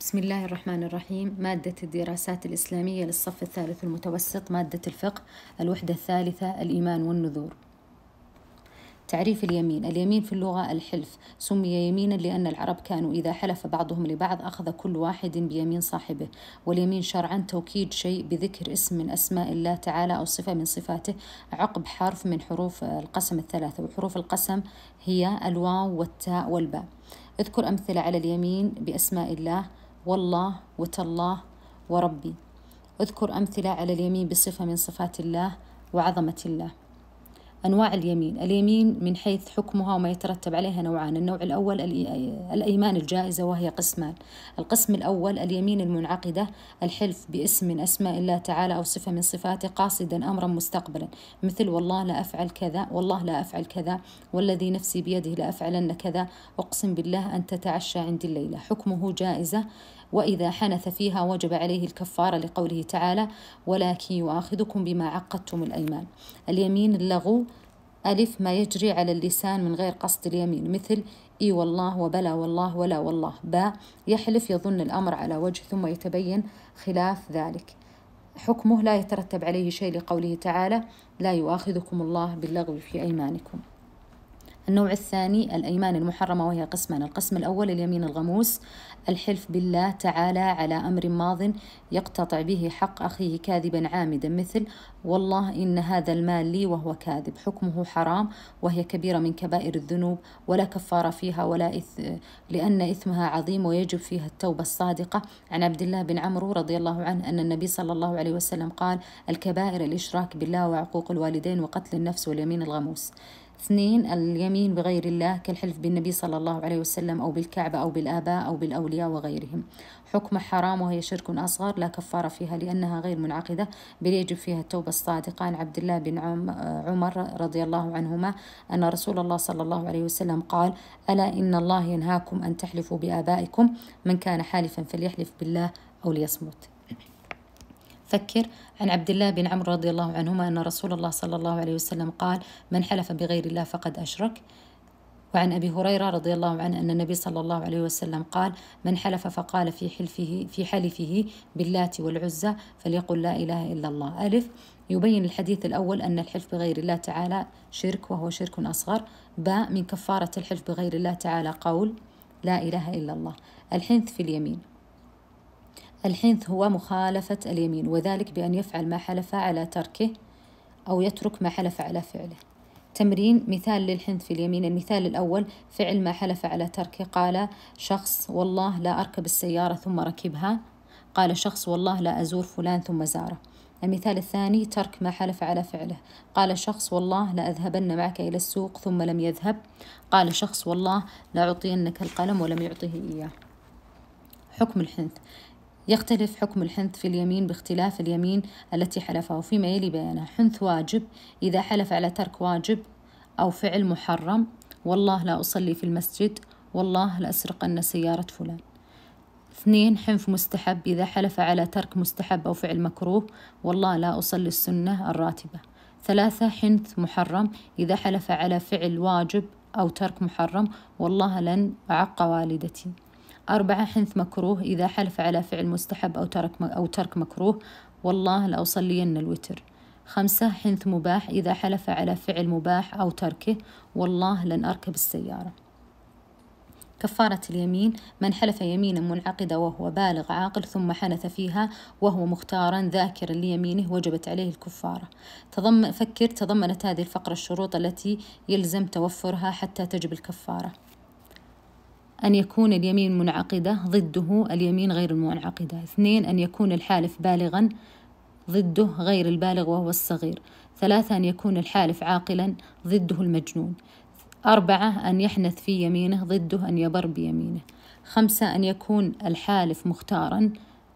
بسم الله الرحمن الرحيم مادة الدراسات الإسلامية للصف الثالث المتوسط مادة الفقه الوحدة الثالثة الإيمان والنذور تعريف اليمين اليمين في اللغة الحلف سمي يمينا لأن العرب كانوا إذا حلف بعضهم لبعض أخذ كل واحد بيمين صاحبه واليمين شرعا توكيد شيء بذكر اسم من أسماء الله تعالى أو صفة من صفاته عقب حرف من حروف القسم الثلاثة وحروف القسم هي الواو والتاء والباء اذكر أمثلة على اليمين بأسماء الله والله وتالله وربي اذكر أمثلة على اليمين بصفة من صفات الله وعظمة الله أنواع اليمين اليمين من حيث حكمها وما يترتب عليها نوعان النوع الأول الأيمان الجائزة وهي قسمان القسم الأول اليمين المنعقدة الحلف باسم من أسماء الله تعالى أو صفة من صفاته قاصدا أمرا مستقبلا مثل والله لا أفعل كذا والله لا أفعل كذا والذي نفسي بيده لا أفعلن كذا أقسم بالله أن تتعشى عندي الليلة حكمه جائزة وإذا حنث فيها وجب عليه الكفارة لقوله تعالى ولكن يؤاخذكم بما عقدتم الأيمان اليمين اللغو ألف ما يجري على اللسان من غير قصد اليمين مثل إي والله وبلا والله ولا والله باء يحلف يظن الأمر على وجه ثم يتبين خلاف ذلك حكمه لا يترتب عليه شيء لقوله تعالى لا يؤاخذكم الله باللغو في أيمانكم النوع الثاني الأيمان المحرمة وهي قسمان القسم الأول اليمين الغموس الحلف بالله تعالى على أمر ماض يقتطع به حق أخيه كاذبا عامدا مثل والله إن هذا المال لي وهو كاذب حكمه حرام وهي كبيرة من كبائر الذنوب ولا كفارة فيها ولا إث لأن إثمها عظيم ويجب فيها التوبة الصادقة عن عبد الله بن عمرو رضي الله عنه أن النبي صلى الله عليه وسلم قال الكبائر الإشراك بالله وعقوق الوالدين وقتل النفس واليمين الغموس اثنين اليمين بغير الله كالحلف بالنبي صلى الله عليه وسلم أو بالكعبة أو بالآباء أو بالأولياء وغيرهم حكم حرام وهي شرك أصغر لا كفارة فيها لأنها غير منعقدة بل يجب فيها التوبة الصادقة عن عبد الله بن عمر رضي الله عنهما أن رسول الله صلى الله عليه وسلم قال ألا إن الله ينهاكم أن تحلفوا بآبائكم من كان حالفا فليحلف بالله أو ليصمت فكر عن عبد الله بن عمرو رضي الله عنهما أن رسول الله صلى الله عليه وسلم قال من حلف بغير الله فقد أشرك وعن أبي هريرة رضي الله عنه أن النبي صلى الله عليه وسلم قال من حلف فقال في حلفه في حلفه باللات والعزى فليقل لا إله إلا الله ألف يبين الحديث الأول أن الحلف بغير الله تعالى شرك وهو شرك أصغر باء من كفارة الحلف بغير الله تعالى قول لا إله إلا الله الحنث في اليمين الحنث هو مخالفة اليمين وذلك بأن يفعل ما حلف على تركه أو يترك ما حلف على فعله تمرين مثال للحنث في اليمين المثال الأول فعل ما حلف على تركه قال شخص والله لا أركب السيارة ثم ركبها قال شخص والله لا أزور فلان ثم زاره المثال الثاني ترك ما حلف على فعله قال شخص والله لأذهبن معك إلى السوق ثم لم يذهب قال شخص والله لأعطينك القلم ولم يعطه إياه حكم الحنث يختلف حكم الحنث في اليمين باختلاف اليمين التي حلفها وفيما يلي بيانها حنث واجب إذا حلف على ترك واجب أو فعل محرم والله لا أصلي في المسجد والله لأسرقن سيارة فلان اثنين حنف مستحب إذا حلف على ترك مستحب أو فعل مكروه والله لا أصلي السنة الراتبة ثلاثة حنث محرم إذا حلف على فعل واجب أو ترك محرم والله لن أعق والدتي أربعة حنث مكروه إذا حلف على فعل مستحب أو ترك أو ترك مكروه والله لأصلين الوتر خمسة حنث مباح إذا حلف على فعل مباح أو تركه والله لن أركب السيارة كفارة اليمين من حلف يمينا منعقدة وهو بالغ عاقل ثم حنث فيها وهو مختارا ذاكرا ليمينه وجبت عليه الكفارة تضم فكر تضمنت هذه الفقرة الشروط التي يلزم توفرها حتى تجب الكفارة أن يكون اليمين منعقدة ضده اليمين غير المنعقدة اثنين أن يكون الحالف بالغا ضده غير البالغ وهو الصغير ثلاثة أن يكون الحالف عاقلا ضده المجنون أربعة أن يحنث في يمينه ضده أن يبر بيمينه خمسة أن يكون الحالف مختارا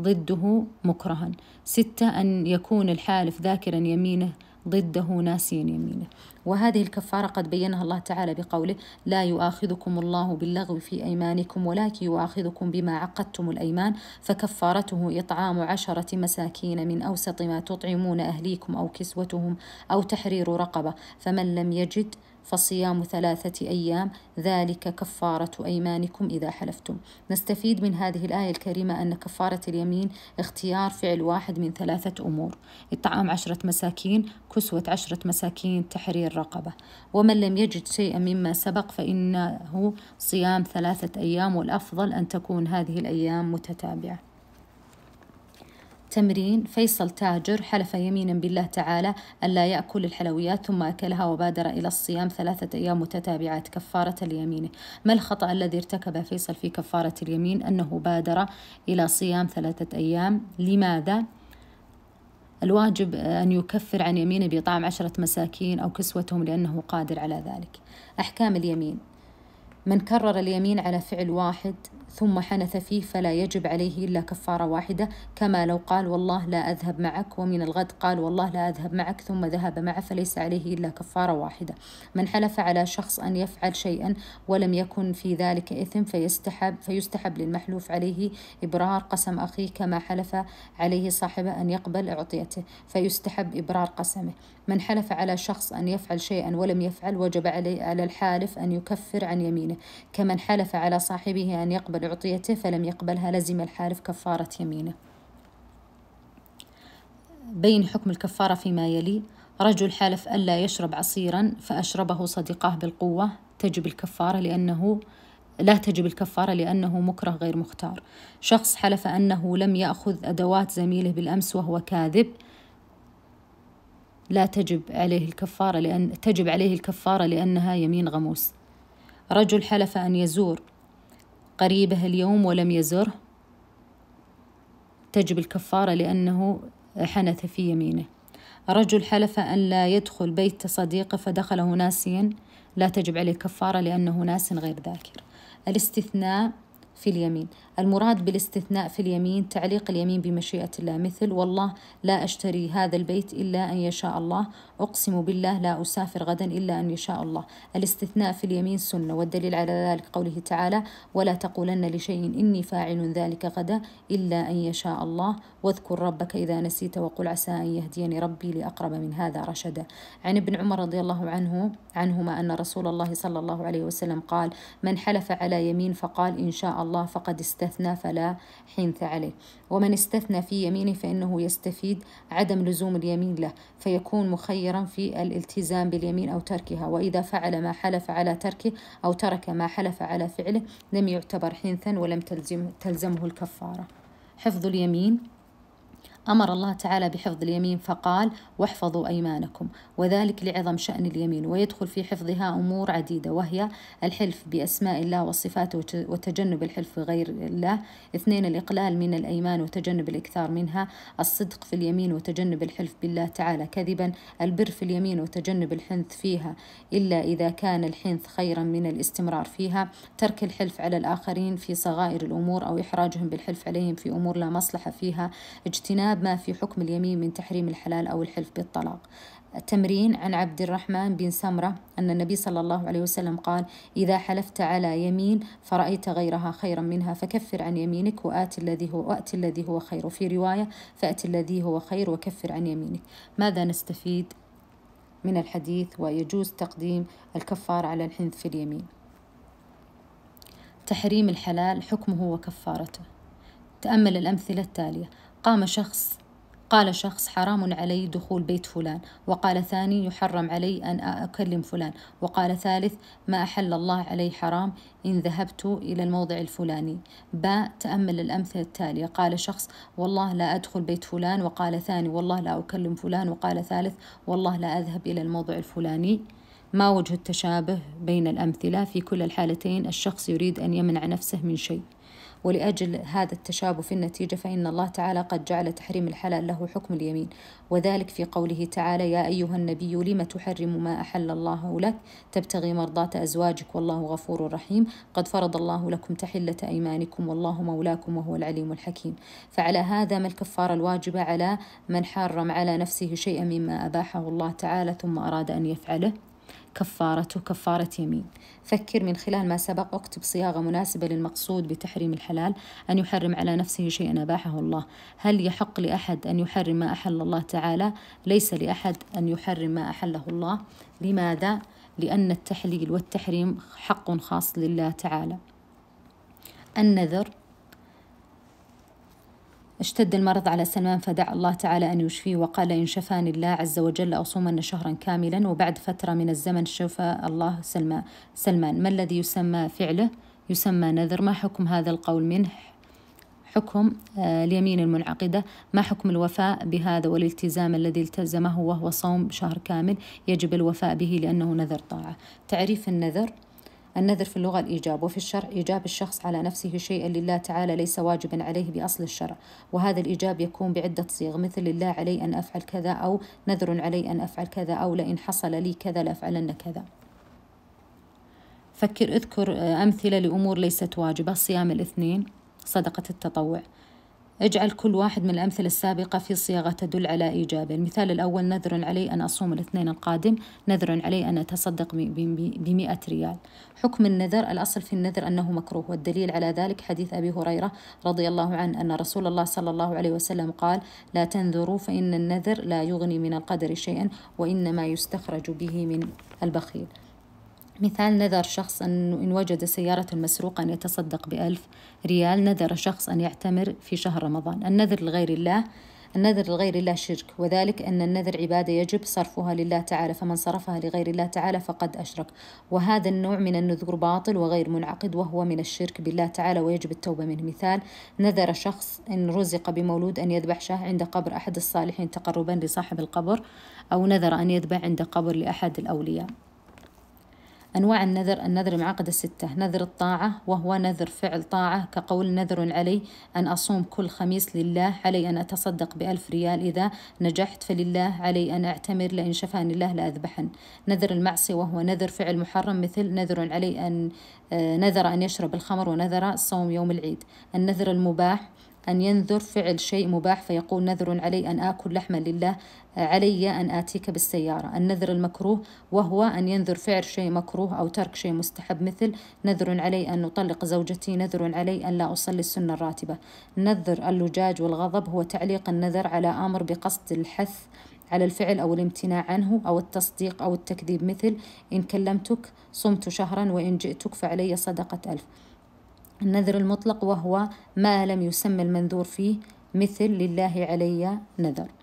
ضده مكرها ستة أن يكون الحالف ذاكرا يمينه ضده ناسيا يمينه وهذه الكفارة قد بينها الله تعالى بقوله لا يؤاخذكم الله باللغو في أيمانكم ولكن يؤاخذكم بما عقدتم الأيمان فكفارته إطعام عشرة مساكين من أوسط ما تطعمون أهليكم أو كسوتهم أو تحرير رقبة فمن لم يجد فصيام ثلاثة أيام ذلك كفارة أيمانكم إذا حلفتم نستفيد من هذه الآية الكريمة أن كفارة اليمين اختيار فعل واحد من ثلاثة أمور إطعام عشرة مساكين كسوة عشرة مساكين تحرير رقبة ومن لم يجد شيئا مما سبق فإنه صيام ثلاثة أيام والأفضل أن تكون هذه الأيام متتابعة تمرين فيصل تاجر حلف يمينا بالله تعالى ألا يأكل الحلويات ثم أكلها وبادر إلى الصيام ثلاثة أيام متتابعات كفارة ليمينه ما الخطأ الذي ارتكب فيصل في كفارة اليمين أنه بادر إلى صيام ثلاثة أيام لماذا؟ الواجب أن يكفر عن يمينه بطعم عشرة مساكين أو كسوتهم لأنه قادر على ذلك أحكام اليمين من كرر اليمين على فعل واحد ثم حنث فيه فلا يجب عليه إلا كفارة واحدة كما لو قال والله لا أذهب معك ومن الغد قال والله لا أذهب معك ثم ذهب معه فليس عليه إلا كفارة واحدة من حلف على شخص أن يفعل شيئا ولم يكن في ذلك إثم فيستحب, فيستحب للمحلوف عليه إبرار قسم أخيه كما حلف عليه صاحبه أن يقبل أعطيته فيستحب إبرار قسمه من حلف على شخص أن يفعل شيئا ولم يفعل وجب على الحالف أن يكفر عن يمينه كمن حلف على صاحبه أن يقبل عطيته فلم يقبلها لزم الحالف كفارة يمينه بين حكم الكفارة فيما يلي رجل حلف ألا يشرب عصيرا فأشربه صديقاه بالقوة تجب الكفارة لأنه لا تجب الكفارة لأنه مكره غير مختار شخص حلف أنه لم يأخذ أدوات زميله بالأمس وهو كاذب لا تجب عليه الكفارة لأن تجب عليه الكفارة لأنها يمين غموس رجل حلف أن يزور قريبه اليوم ولم يزره تجب الكفارة لأنه حنث في يمينه رجل حلف أن لا يدخل بيت صديقه فدخله ناسيا لا تجب عليه كفارة لأنه ناس غير ذاكر الاستثناء في اليمين المراد بالاستثناء في اليمين تعليق اليمين بمشيئة الله مثل والله لا أشتري هذا البيت إلا أن يشاء الله أقسم بالله لا أسافر غدا إلا أن يشاء الله الاستثناء في اليمين سنة والدليل على ذلك قوله تعالى ولا تقولن لشيء إني فاعل ذلك غدا إلا أن يشاء الله واذكر ربك إذا نسيت وقل عسى أن يهديني ربي لأقرب من هذا رشدا عن ابن عمر رضي الله عنه عنهما أن رسول الله صلى الله عليه وسلم قال من حلف على يمين فقال إن شاء الله الله فقد استثنى فلا حنث عليه ومن استثنى في يمينه فإنه يستفيد عدم لزوم اليمين له فيكون مخيرا في الالتزام باليمين أو تركها وإذا فعل ما حلف على تركه أو ترك ما حلف على فعله لم يعتبر حنثا ولم تلزم تلزمه الكفارة حفظ اليمين أمر الله تعالى بحفظ اليمين فقال واحفظوا أيمانكم وذلك لعظم شأن اليمين ويدخل في حفظها أمور عديدة وهي الحلف بأسماء الله وصفاته وتجنب الحلف بغير الله اثنين الإقلال من الأيمان وتجنب الإكثار منها الصدق في اليمين وتجنب الحلف بالله تعالى كذبا البر في اليمين وتجنب الحنث فيها إلا إذا كان الحنث خيرا من الاستمرار فيها ترك الحلف على الآخرين في صغائر الأمور أو إحراجهم بالحلف عليهم في أمور لا مصلحة فيها اجتناب استثناء ما في حكم اليمين من تحريم الحلال أو الحلف بالطلاق تمرين عن عبد الرحمن بن سمرة أن النبي صلى الله عليه وسلم قال إذا حلفت على يمين فرأيت غيرها خيرا منها فكفر عن يمينك وآت الذي هو وآت الذي هو خير وفي رواية فأت الذي هو خير وكفر عن يمينك ماذا نستفيد من الحديث ويجوز تقديم الكفار على الحنث في اليمين تحريم الحلال حكمه وكفارته تأمل الأمثلة التالية قام شخص قال شخص حرام علي دخول بيت فلان وقال ثاني يحرم علي أن أكلم فلان وقال ثالث ما أحل الله علي حرام إن ذهبت إلى الموضع الفلاني باء تأمل الأمثلة التالية قال شخص والله لا أدخل بيت فلان وقال ثاني والله لا أكلم فلان وقال ثالث والله لا أذهب إلى الموضع الفلاني ما وجه التشابه بين الأمثلة في كل الحالتين الشخص يريد أن يمنع نفسه من شيء ولأجل هذا التشابه في النتيجة فإن الله تعالى قد جعل تحريم الحلال له حكم اليمين وذلك في قوله تعالى يا أيها النبي لم تحرم ما أحل الله لك تبتغي مرضاة أزواجك والله غفور رحيم قد فرض الله لكم تحلة أيمانكم والله مولاكم وهو العليم الحكيم فعلى هذا ما الكفارة الواجبة على من حرم على نفسه شيئا مما أباحه الله تعالى ثم أراد أن يفعله كفارته كفارة يمين فكر من خلال ما سبق اكتب صياغة مناسبة للمقصود بتحريم الحلال أن يحرم على نفسه شيئا أباحه الله هل يحق لأحد أن يحرم ما أحل الله تعالى ليس لأحد أن يحرم ما أحله الله لماذا؟ لأن التحليل والتحريم حق خاص لله تعالى النذر اشتد المرض على سلمان فدعا الله تعالى أن يشفيه وقال إن شفاني الله عز وجل أصومن شهرا كاملا وبعد فترة من الزمن شفى الله سلمان سلمان ما الذي يسمى فعله يسمى نذر ما حكم هذا القول منه حكم آه، اليمين المنعقدة ما حكم الوفاء بهذا والالتزام الذي التزمه وهو صوم شهر كامل يجب الوفاء به لأنه نذر طاعة تعريف النذر النذر في اللغة الإيجاب وفي الشرع إيجاب الشخص على نفسه شيئا لله تعالى ليس واجبا عليه بأصل الشرع وهذا الإيجاب يكون بعدة صيغ مثل لله علي أن أفعل كذا أو نذر علي أن أفعل كذا أو لئن حصل لي كذا لأفعلن كذا فكر اذكر آه، أمثلة لأمور ليست واجبة صيام الاثنين صدقة التطوع اجعل كل واحد من الأمثلة السابقة في صياغة تدل على إيجابه المثال الأول نذر علي أن أصوم الاثنين القادم نذر علي أن أتصدق بمئة ريال حكم النذر الأصل في النذر أنه مكروه والدليل على ذلك حديث أبي هريرة رضي الله عنه أن رسول الله صلى الله عليه وسلم قال لا تنذروا فإن النذر لا يغني من القدر شيئا وإنما يستخرج به من البخيل مثال نذر شخص أن إن وجد سيارة مسروقة أن يتصدق بألف ريال نذر شخص أن يعتمر في شهر رمضان النذر لغير الله النذر لغير الله شرك وذلك أن النذر عبادة يجب صرفها لله تعالى فمن صرفها لغير الله تعالى فقد أشرك وهذا النوع من النذور باطل وغير منعقد وهو من الشرك بالله تعالى ويجب التوبة منه مثال نذر شخص إن رزق بمولود أن يذبح شاه عند قبر أحد الصالحين تقربا لصاحب القبر أو نذر أن يذبح عند قبر لأحد الأولياء أنواع النذر النذر معقد الستة نذر الطاعة وهو نذر فعل طاعة كقول نذر علي أن أصوم كل خميس لله علي أن أتصدق بألف ريال إذا نجحت فلله علي أن أعتمر لئن شفاني الله لأذبحن نذر المعصية وهو نذر فعل محرم مثل نذر علي أن آه، نذر أن يشرب الخمر ونذر صوم يوم العيد النذر المباح أن ينذر فعل شيء مباح فيقول نذر علي أن آكل لحما لله علي أن آتيك بالسيارة النذر المكروه وهو أن ينذر فعل شيء مكروه أو ترك شيء مستحب مثل نذر علي أن أطلق زوجتي نذر علي أن لا أصلي السنة الراتبة نذر اللجاج والغضب هو تعليق النذر على أمر بقصد الحث على الفعل أو الامتناع عنه أو التصديق أو التكذيب مثل إن كلمتك صمت شهرا وإن جئتك فعلي صدقة ألف النذر المطلق وهو ما لم يسمى المنذور فيه مثل لله علي نذر